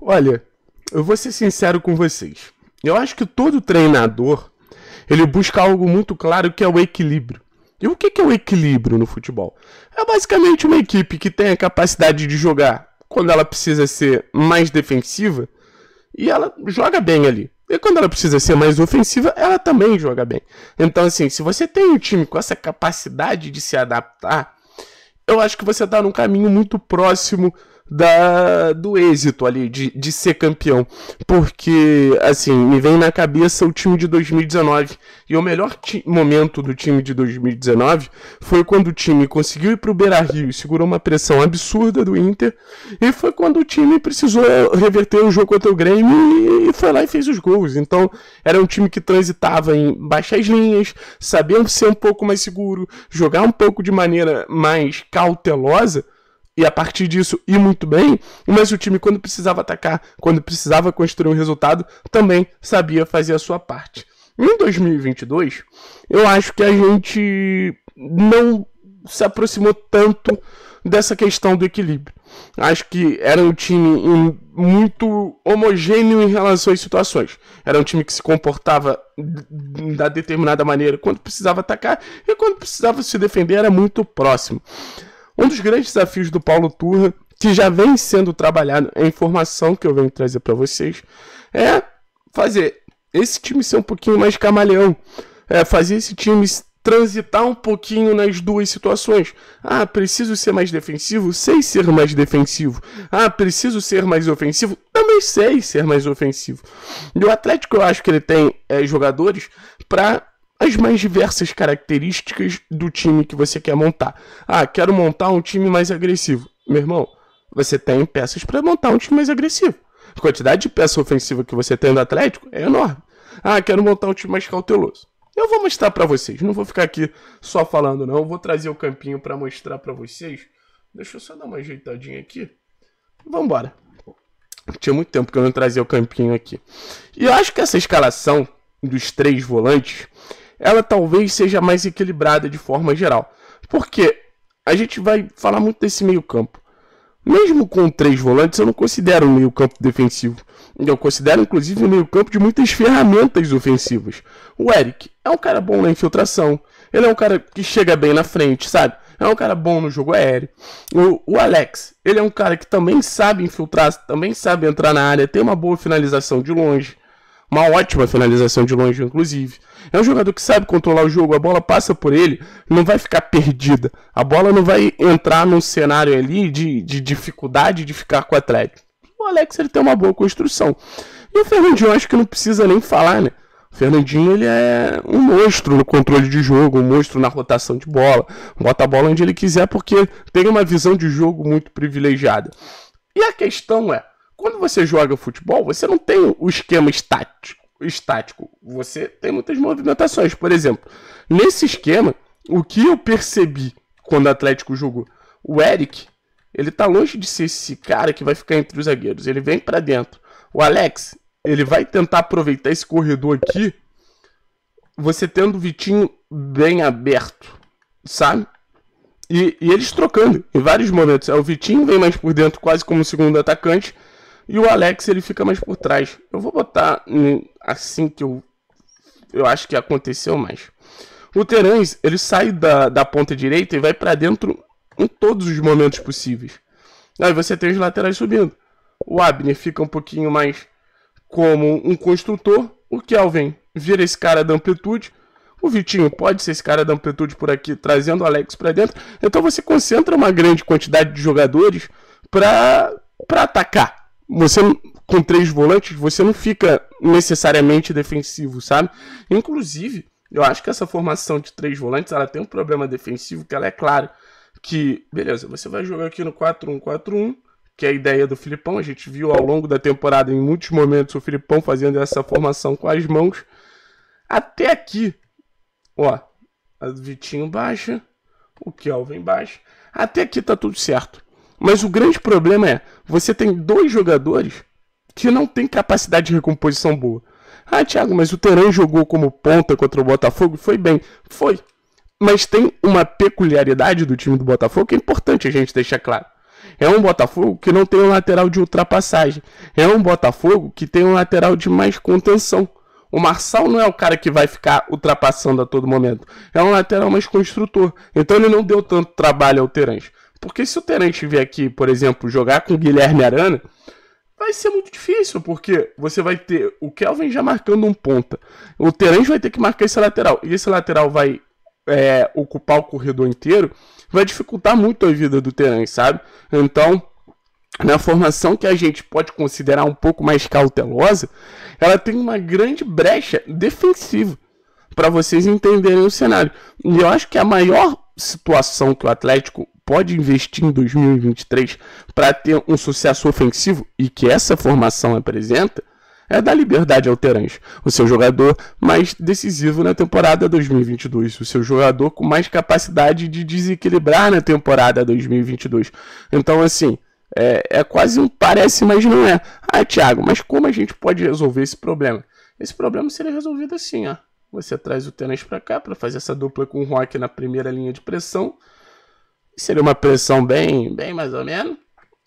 Olha, eu vou ser sincero com vocês. Eu acho que todo treinador ele busca algo muito claro que é o equilíbrio. E o que é o equilíbrio no futebol? É basicamente uma equipe que tem a capacidade de jogar quando ela precisa ser mais defensiva e ela joga bem ali. E quando ela precisa ser mais ofensiva, ela também joga bem. Então, assim, se você tem um time com essa capacidade de se adaptar, eu acho que você está num caminho muito próximo da, do êxito ali, de, de ser campeão. Porque, assim, me vem na cabeça o time de 2019. E o melhor momento do time de 2019 foi quando o time conseguiu ir para o Beira Rio e segurou uma pressão absurda do Inter. E foi quando o time precisou reverter o jogo contra o Grêmio e, e foi lá e fez os gols. Então, era um time que transitava em baixas linhas, sabendo ser um pouco mais seguro, jogar um pouco de maneira mais cautelosa e a partir disso ir muito bem, mas o time, quando precisava atacar, quando precisava construir um resultado, também sabia fazer a sua parte. Em 2022, eu acho que a gente não se aproximou tanto dessa questão do equilíbrio. Acho que era um time muito homogêneo em relação às situações. Era um time que se comportava da determinada maneira quando precisava atacar e quando precisava se defender era muito próximo. Um dos grandes desafios do Paulo Turra, que já vem sendo trabalhado, é a informação que eu venho trazer para vocês, é fazer esse time ser um pouquinho mais camaleão, é fazer esse time transitar um pouquinho nas duas situações. Ah, preciso ser mais defensivo? Sei ser mais defensivo. Ah, preciso ser mais ofensivo? Também sei ser mais ofensivo. E o Atlético, eu acho que ele tem é, jogadores para as mais diversas características do time que você quer montar. Ah, quero montar um time mais agressivo. Meu irmão, você tem peças para montar um time mais agressivo. A quantidade de peça ofensiva que você tem no Atlético é enorme. Ah, quero montar um time mais cauteloso. Eu vou mostrar para vocês, não vou ficar aqui só falando não, eu vou trazer o campinho para mostrar para vocês. Deixa eu só dar uma ajeitadinha aqui. Vambora. Tinha muito tempo que eu não trazia o campinho aqui. E eu acho que essa escalação dos três volantes ela talvez seja mais equilibrada de forma geral. Porque a gente vai falar muito desse meio-campo. Mesmo com três volantes, eu não considero um meio-campo defensivo. Eu considero, inclusive, um meio-campo de muitas ferramentas ofensivas. O Eric é um cara bom na infiltração. Ele é um cara que chega bem na frente, sabe? É um cara bom no jogo aéreo. O, o Alex, ele é um cara que também sabe infiltrar, também sabe entrar na área, tem uma boa finalização de longe. Uma ótima finalização de longe, inclusive. É um jogador que sabe controlar o jogo, a bola passa por ele, não vai ficar perdida. A bola não vai entrar num cenário ali de, de dificuldade de ficar com o Atlético. O Alex ele tem uma boa construção. E o Fernandinho, acho que não precisa nem falar, né? O Fernandinho ele é um monstro no controle de jogo, um monstro na rotação de bola. Bota a bola onde ele quiser porque tem uma visão de jogo muito privilegiada. E a questão é, quando você joga futebol, você não tem o esquema estático. estático. Você tem muitas movimentações. Por exemplo, nesse esquema, o que eu percebi quando o Atlético jogou, o Eric, ele tá longe de ser esse cara que vai ficar entre os zagueiros. Ele vem para dentro. O Alex, ele vai tentar aproveitar esse corredor aqui, você tendo o Vitinho bem aberto, sabe? E, e, eles trocando em vários momentos. É, o Vitinho vem mais por dentro, quase como segundo atacante, e o Alex ele fica mais por trás. Eu vou botar assim que eu, eu acho que aconteceu mais. O Terence ele sai da, da ponta direita e vai para dentro em todos os momentos possíveis. Aí você tem os laterais subindo. O Abner fica um pouquinho mais como um construtor. O Kelvin vira esse cara da amplitude. O Vitinho pode ser esse cara da amplitude por aqui, trazendo o Alex para dentro. Então você concentra uma grande quantidade de jogadores para para atacar você com três volantes, você não fica necessariamente defensivo, sabe? Inclusive, eu acho que essa formação de três volantes, ela tem um problema defensivo que ela é claro que, beleza, você vai jogar aqui no 4-1-4-1, que é a ideia do Filipão, a gente viu ao longo da temporada em muitos momentos o Filipão fazendo essa formação com as mãos. Até aqui, ó, Vitinho baixa, o Kelvin baixa. Até aqui tá tudo certo. Mas o grande problema é, você tem dois jogadores que não têm capacidade de recomposição boa. Ah, Thiago, mas o Teran jogou como ponta contra o Botafogo? Foi bem. Foi. Mas tem uma peculiaridade do time do Botafogo que é importante a gente deixar claro. É um Botafogo que não tem um lateral de ultrapassagem. É um Botafogo que tem um lateral de mais contenção. O Marçal não é o cara que vai ficar ultrapassando a todo momento. É um lateral mais construtor. Então ele não deu tanto trabalho ao Terãs. Porque se o Terente vier aqui, por exemplo, jogar com o Guilherme Arana, vai ser muito difícil, porque você vai ter o Kelvin já marcando um ponta. O Terente vai ter que marcar esse lateral. E esse lateral vai é, ocupar o corredor inteiro, vai dificultar muito a vida do Terence, sabe? Então, na formação que a gente pode considerar um pouco mais cautelosa, ela tem uma grande brecha defensiva para vocês entenderem o cenário. E eu acho que a maior situação que o Atlético pode investir em 2023 para ter um sucesso ofensivo e que essa formação apresenta é dar liberdade ao Terãs, o seu jogador mais decisivo na temporada 2022, o seu jogador com mais capacidade de desequilibrar na temporada 2022. Então, assim, é, é quase um parece, mas não é. Ah, Thiago, mas como a gente pode resolver esse problema? Esse problema seria resolvido assim, ó. Você traz o Terãs para cá para fazer essa dupla com o Rock na primeira linha de pressão Seria uma pressão bem, bem mais ou menos.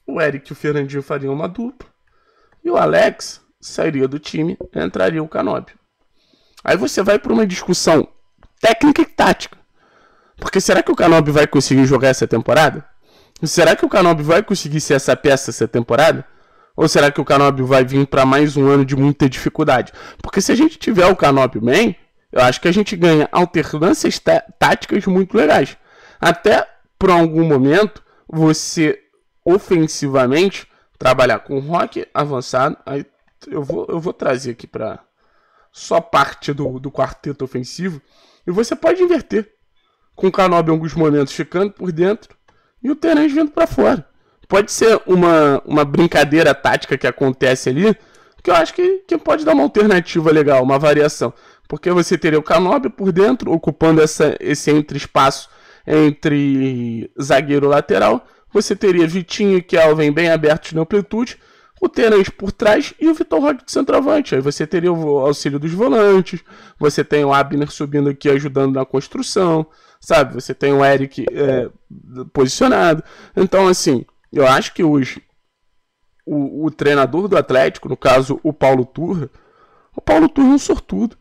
O Eric e o Fernandinho fariam uma dupla. E o Alex sairia do time, entraria o Canóbio. Aí você vai para uma discussão técnica e tática. Porque será que o Canóbio vai conseguir jogar essa temporada? Será que o Canóbio vai conseguir ser essa peça essa temporada? Ou será que o Canóbio vai vir para mais um ano de muita dificuldade? Porque se a gente tiver o Canóbio bem, eu acho que a gente ganha alternâncias tá, táticas muito legais. Até por algum momento, você ofensivamente trabalhar com rock avançado. Aí eu vou, eu vou trazer aqui para só parte do, do quarteto ofensivo. E você pode inverter. Com o Canob em alguns momentos ficando por dentro e o Terence vindo para fora. Pode ser uma, uma brincadeira tática que acontece ali, que eu acho que, que pode dar uma alternativa legal, uma variação. Porque você teria o Canob por dentro, ocupando essa, esse entre-espaço entre zagueiro e lateral, você teria Vitinho e Kelvin bem abertos na amplitude, o Terence por trás e o Vitor Roque de centroavante. Aí você teria o auxílio dos volantes, você tem o Abner subindo aqui ajudando na construção, sabe? Você tem o Eric é, posicionado. Então, assim, eu acho que hoje o, o, treinador do Atlético, no caso o Paulo Turra, o Paulo Turra é um sortudo.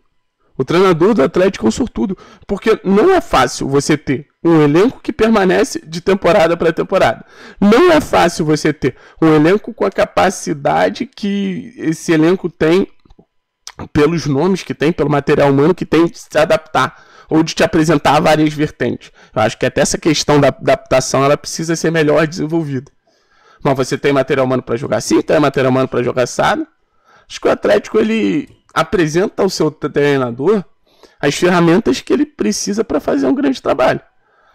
O treinador do Atlético é um sortudo. Porque não é fácil você ter um elenco que permanece de temporada para temporada. Não é fácil você ter um elenco com a capacidade que esse elenco tem, pelos nomes que tem, pelo material humano que tem, de se adaptar ou de te apresentar várias vertentes. Eu acho que até essa questão da adaptação ela precisa ser melhor desenvolvida. Mas você tem material humano para jogar sim tem material humano para jogar assado. Acho que o Atlético ele apresenta ao seu treinador as ferramentas que ele precisa para fazer um grande trabalho.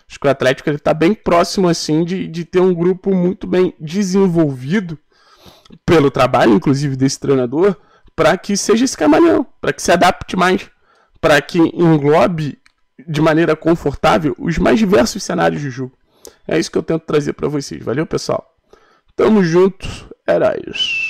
Acho que o Atlético está bem próximo assim de, de ter um grupo muito bem desenvolvido pelo trabalho, inclusive, desse treinador, para que seja esse camaleão, para que se adapte mais, para que englobe de maneira confortável os mais diversos cenários de jogo. É isso que eu tento trazer para vocês. Valeu, pessoal. Tamo junto. Era isso.